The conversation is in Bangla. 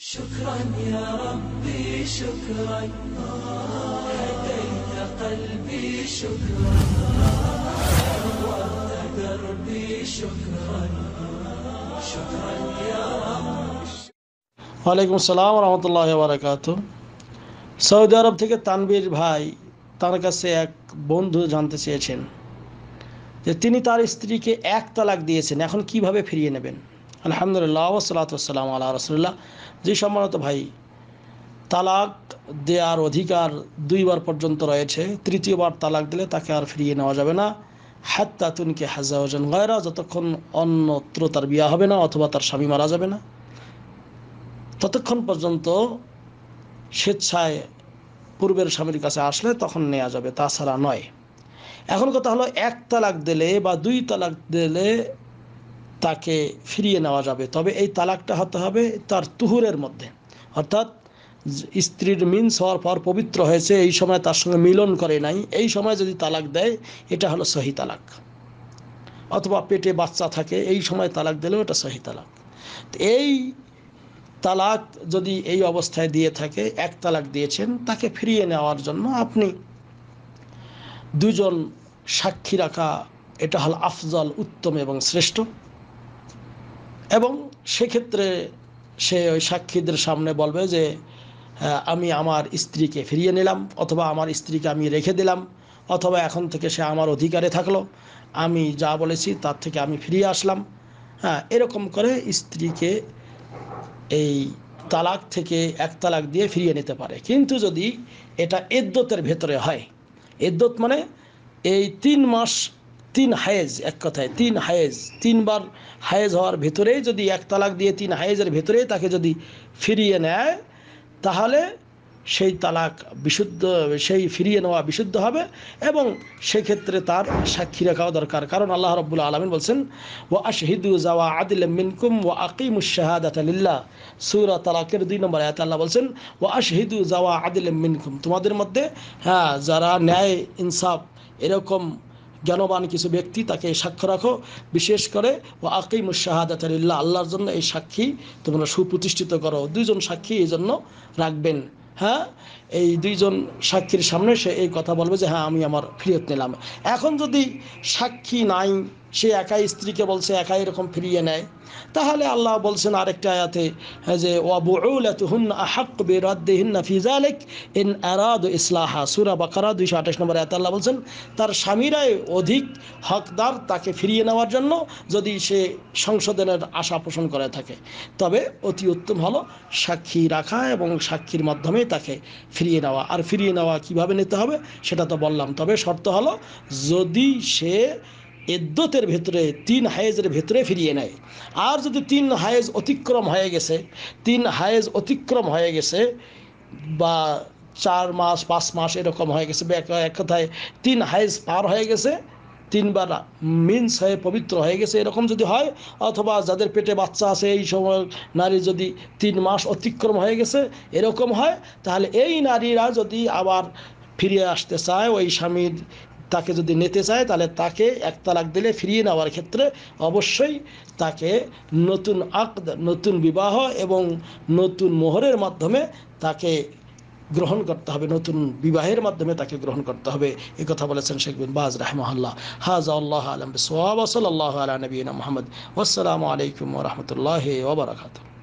شكرا يا ربي شكرا هديت قلبي شكرا دربي شكرا شكرا يا ওয়ালাইকুম আসসালাম রহমতুল্লাহ বারাকাত সৌদি আরব থেকে তানবীর ভাই তার কাছে এক বন্ধু জানতে চেয়েছেন যে তিনি তার স্ত্রীকে এক তালাক দিয়েছেন এখন কিভাবে ফিরিয়ে নেবেন আলহামদুলিল্লাহ ওসালাম আল্লাহ রসুল্লাহ যে সম্মানত ভাই তালাক দেওয়ার অধিকার দুইবার পর্যন্ত রয়েছে তৃতীয়বার তালাক দিলে তাকে আর ফিরিয়ে নেওয়া যাবে না হাত্তা তুনকে হাজা ওজন গয়রা যতক্ষণ অন্যত্র তার বিয়া হবে না অথবা তার স্বামী মারা যাবে না ততক্ষণ পর্যন্ত স্বেচ্ছায় পূর্বের স্বামীর কাছে আসলে তখন নেওয়া যাবে তাছাড়া নয় এখন কথা হলো এক তালাক দিলে বা দুই তালাক দিলে তাকে ফিরিয়ে নেওয়া যাবে তবে এই তালাকটা হতে হবে তার তুহুরের মধ্যে অর্থাৎ স্ত্রীর মিন্স হওয়ার পর পবিত্র হয়েছে এই সময় তার সঙ্গে মিলন করে নাই এই সময় যদি তালাক দেয় এটা হলো সহি তালাক অথবা পেটে বাচ্চা থাকে এই সময় তালাক দিলেও এটা সহি তালাক এই তালাক যদি এই অবস্থায় দিয়ে থাকে এক তালাক দিয়েছেন তাকে ফিরিয়ে নেওয়ার জন্য আপনি দুজন সাক্ষী রাখা এটা হল আফজল উত্তম এবং শ্রেষ্ঠ এবং সেক্ষেত্রে সে ওই সাক্ষীদের সামনে বলবে যে হ্যাঁ, আমি আমার স্ত্রীকে ফিরিয়ে নিলাম অথবা আমার স্ত্রীকে আমি রেখে দিলাম অথবা এখন থেকে সে আমার অধিকারে থাকলো আমি যা বলেছি তার থেকে আমি ফিরিয়ে আসলাম হ্যাঁ এরকম করে স্ত্রীকে এই তালাক থেকে এক তালাক দিয়ে ফিরিয়ে নিতে পারে কিন্তু যদি এটা এদ্যতের ভেতরে হয় এদ্যত মানে এই তিন মাস তিন হায়েজ এক কথায় তিন হায়েজ তিনবার হায়েজ হওয়ার ভেতরেই যদি এক তালাক দিয়ে তিন হায়েজের ভেতরেই তাকে যদি ফিরিয়ে নেয় তাহলে সেই তালাক বিশুদ্ধ সেই ফিরিয়ে নেওয়া বিশুদ্ধ হবে এবং সেক্ষেত্রে তার সাক্ষী রাখাও দরকার কারণ আল্লাহ রব্বুল আলমিন বলছেন ও আশহিদু জাওয়া আদিল মিনকুম ও আকিমুশাহাদ আতালিল্লা সুরা তালাকের দুই নম্বর আয়াত আল্লাহ বলছেন ও আশহিদু জাওয়া আদিল মিনকুম তোমাদের মধ্যে হ্যাঁ যারা ন্যায় ইনসাফ এরকম জ্ঞানবান কিছু ব্যক্তি তাকে সাক্ষ্য রাখো বিশেষ করে ও আকিম শাহাদাতাল্লাহ আল্লাহর জন্য এই সাক্ষী তোমরা সুপ্রতিষ্ঠিত করো দুইজন সাক্ষী এই জন্য রাখবেন হ্যাঁ এই দুইজন সাক্ষীর সামনে সে এই কথা বলবে যে হ্যাঁ আমি আমার ফিরত নিলাম এখন যদি সাক্ষী নাই সে একাই স্ত্রীকে বলছে একাই এরকম ফিরিয়ে নেয় তাহলে আল্লাহ বলছেন আরেকটা আয়াতে যে ইসলাহা সুরা বাকারা দুইশো আঠাশ নম্বর আয়াত আল্লাহ বলছেন তার স্বামীরাই অধিক হকদার তাকে ফিরিয়ে নেওয়ার জন্য যদি সে সংশোধনের আশা পোষণ করে থাকে তবে অতি উত্তম হলো সাক্ষী রাখা এবং সাক্ষীর মাধ্যমে তাকে ফিরিয়ে নেওয়া আর ফিরিয়ে নেওয়া কিভাবে নিতে হবে সেটা তো বললাম তবে শর্ত হলো যদি সে এদ্যতের ভেতরে তিন হায়েজের ভেতরে ফিরিয়ে নেয় আর যদি তিন হায়েজ অতিক্রম হয়ে গেছে তিন হায়েজ অতিক্রম হয়ে গেছে বা চার মাস পাঁচ মাস এরকম হয়ে গেছে এক কথায় তিন হায়েজ পার হয়ে গেছে তিনবার মিন্স হয়ে পবিত্র হয়ে গেছে এরকম যদি হয় অথবা যাদের পেটে বাচ্চা আছে এই সময় নারী যদি তিন মাস অতিক্রম হয়ে গেছে এরকম হয় তাহলে এই নারীরা যদি আবার ফিরে আসতে চায় ওই স্বামীর তাকে যদি নিতে চায় তাহলে তাকে এক তালাক দিলে ফিরিয়ে নেওয়ার ক্ষেত্রে অবশ্যই তাকে নতুন আকদ নতুন বিবাহ এবং নতুন মোহরের মাধ্যমে তাকে গ্রহণ করতে হবে নতুন বিবাহের মাধ্যমে তাকে গ্রহণ করতে হবে এ কথা বলেছেন শেখ বিন বাজ রাহমহল্লা হাজা আল্লাহ আলম সোয়াব আল্লাহ আলা নবীন মোহাম্মদ আসসালামু আলাইকুম রহমতুল্লাহ ওবরাকাতু